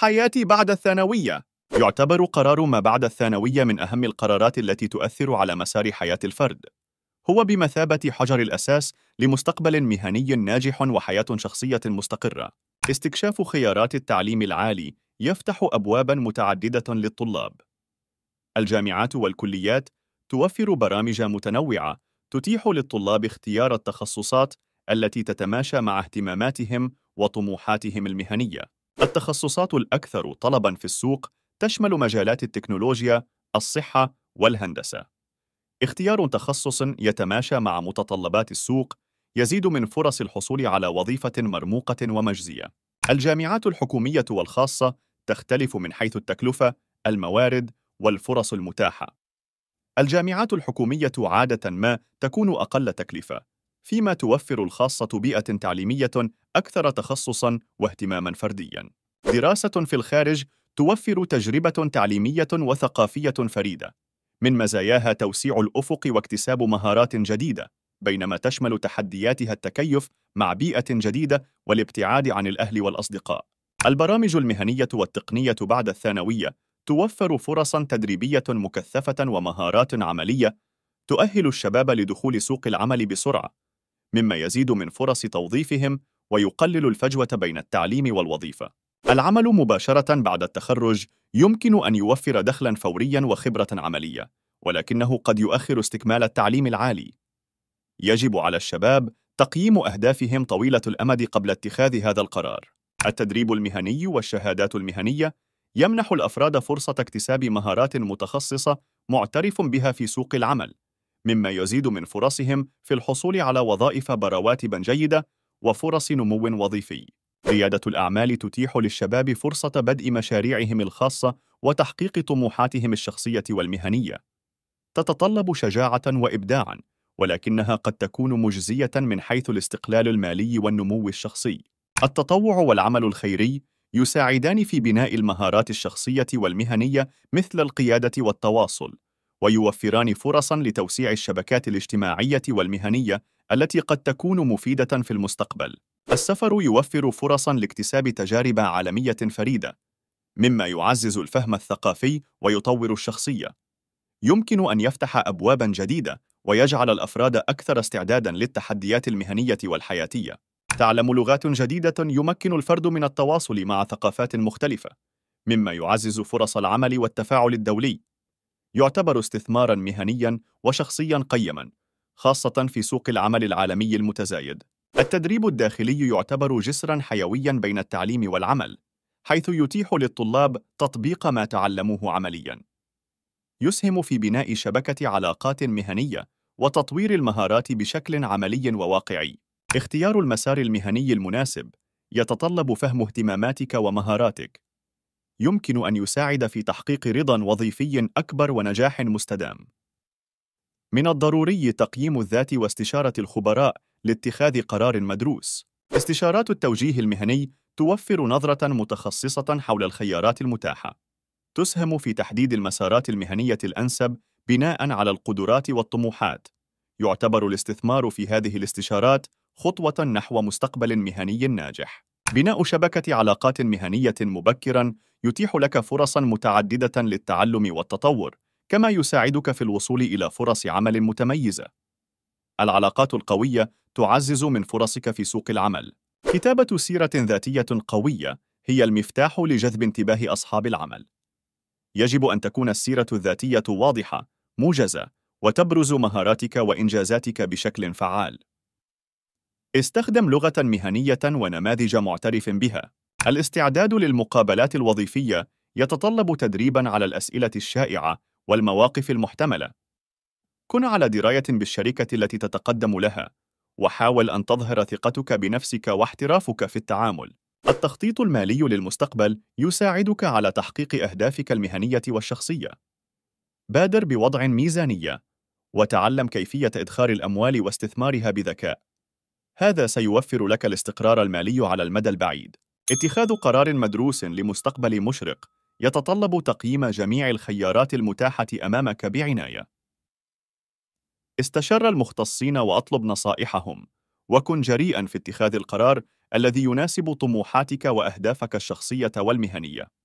حياتي بعد الثانوية يعتبر قرار ما بعد الثانوية من أهم القرارات التي تؤثر على مسار حياة الفرد هو بمثابة حجر الأساس لمستقبل مهني ناجح وحياة شخصية مستقرة استكشاف خيارات التعليم العالي يفتح أبواباً متعددة للطلاب الجامعات والكليات توفر برامج متنوعة تتيح للطلاب اختيار التخصصات التي تتماشى مع اهتماماتهم وطموحاتهم المهنيه التخصصات الأكثر طلباً في السوق تشمل مجالات التكنولوجيا، الصحة، والهندسة. اختيار تخصص يتماشى مع متطلبات السوق يزيد من فرص الحصول على وظيفة مرموقة ومجزية. الجامعات الحكومية والخاصة تختلف من حيث التكلفة، الموارد، والفرص المتاحة. الجامعات الحكومية عادة ما تكون أقل تكلفة، فيما توفر الخاصة بيئة تعليمية أكثر تخصصاً واهتماماً فردياً. دراسة في الخارج توفر تجربة تعليمية وثقافية فريدة، من مزاياها توسيع الأفق واكتساب مهارات جديدة، بينما تشمل تحدياتها التكيف مع بيئة جديدة والابتعاد عن الأهل والأصدقاء. البرامج المهنية والتقنية بعد الثانوية توفر فرصاً تدريبية مكثفة ومهارات عملية تؤهل الشباب لدخول سوق العمل بسرعة، مما يزيد من فرص توظيفهم ويقلل الفجوة بين التعليم والوظيفة العمل مباشرة بعد التخرج يمكن أن يوفر دخلاً فورياً وخبرة عملية ولكنه قد يؤخر استكمال التعليم العالي يجب على الشباب تقييم أهدافهم طويلة الأمد قبل اتخاذ هذا القرار التدريب المهني والشهادات المهنية يمنح الأفراد فرصة اكتساب مهارات متخصصة معترف بها في سوق العمل مما يزيد من فرصهم في الحصول على وظائف برواتب جيدة وفرص نمو وظيفي. ريادة الأعمال تتيح للشباب فرصة بدء مشاريعهم الخاصة وتحقيق طموحاتهم الشخصية والمهنية. تتطلب شجاعة وإبداعًا، ولكنها قد تكون مجزية من حيث الاستقلال المالي والنمو الشخصي. التطوع والعمل الخيري يساعدان في بناء المهارات الشخصية والمهنية مثل القيادة والتواصل. ويوفران فرصا لتوسيع الشبكات الاجتماعية والمهنية التي قد تكون مفيدة في المستقبل. السفر يوفر فرصا لاكتساب تجارب عالمية فريدة، مما يعزز الفهم الثقافي ويطور الشخصية. يمكن أن يفتح أبوابا جديدة ويجعل الأفراد أكثر استعدادا للتحديات المهنية والحياتية. تعلم لغات جديدة يمكن الفرد من التواصل مع ثقافات مختلفة، مما يعزز فرص العمل والتفاعل الدولي. يعتبر استثمارا مهنيا وشخصيا قيما خاصة في سوق العمل العالمي المتزايد التدريب الداخلي يعتبر جسرا حيويا بين التعليم والعمل حيث يتيح للطلاب تطبيق ما تعلموه عمليا يسهم في بناء شبكة علاقات مهنية وتطوير المهارات بشكل عملي وواقعي اختيار المسار المهني المناسب يتطلب فهم اهتماماتك ومهاراتك يمكن أن يساعد في تحقيق رضا وظيفي أكبر ونجاح مستدام. من الضروري تقييم الذات واستشارة الخبراء لاتخاذ قرار مدروس. استشارات التوجيه المهني توفر نظرة متخصصة حول الخيارات المتاحة. تسهم في تحديد المسارات المهنية الأنسب بناءً على القدرات والطموحات. يعتبر الاستثمار في هذه الاستشارات خطوة نحو مستقبل مهني ناجح. بناء شبكة علاقات مهنية مبكراً يتيح لك فرصا متعددة للتعلم والتطور، كما يساعدك في الوصول إلى فرص عمل متميزة. العلاقات القوية تعزز من فرصك في سوق العمل. كتابة سيرة ذاتية قوية هي المفتاح لجذب انتباه أصحاب العمل. يجب أن تكون السيرة الذاتية واضحة، موجزة، وتبرز مهاراتك وإنجازاتك بشكل فعال. استخدم لغة مهنية ونماذج معترف بها. الاستعداد للمقابلات الوظيفية يتطلب تدريبًا على الأسئلة الشائعة والمواقف المحتملة. كن على دراية بالشركة التي تتقدم لها، وحاول أن تظهر ثقتك بنفسك واحترافك في التعامل. التخطيط المالي للمستقبل يساعدك على تحقيق أهدافك المهنية والشخصية. بادر بوضع ميزانية، وتعلم كيفية إدخار الأموال واستثمارها بذكاء. هذا سيوفر لك الاستقرار المالي على المدى البعيد. اتخاذ قرار مدروس لمستقبل مشرق يتطلب تقييم جميع الخيارات المتاحة أمامك بعناية. استشر المختصين وأطلب نصائحهم، وكن جريئاً في اتخاذ القرار الذي يناسب طموحاتك وأهدافك الشخصية والمهنية.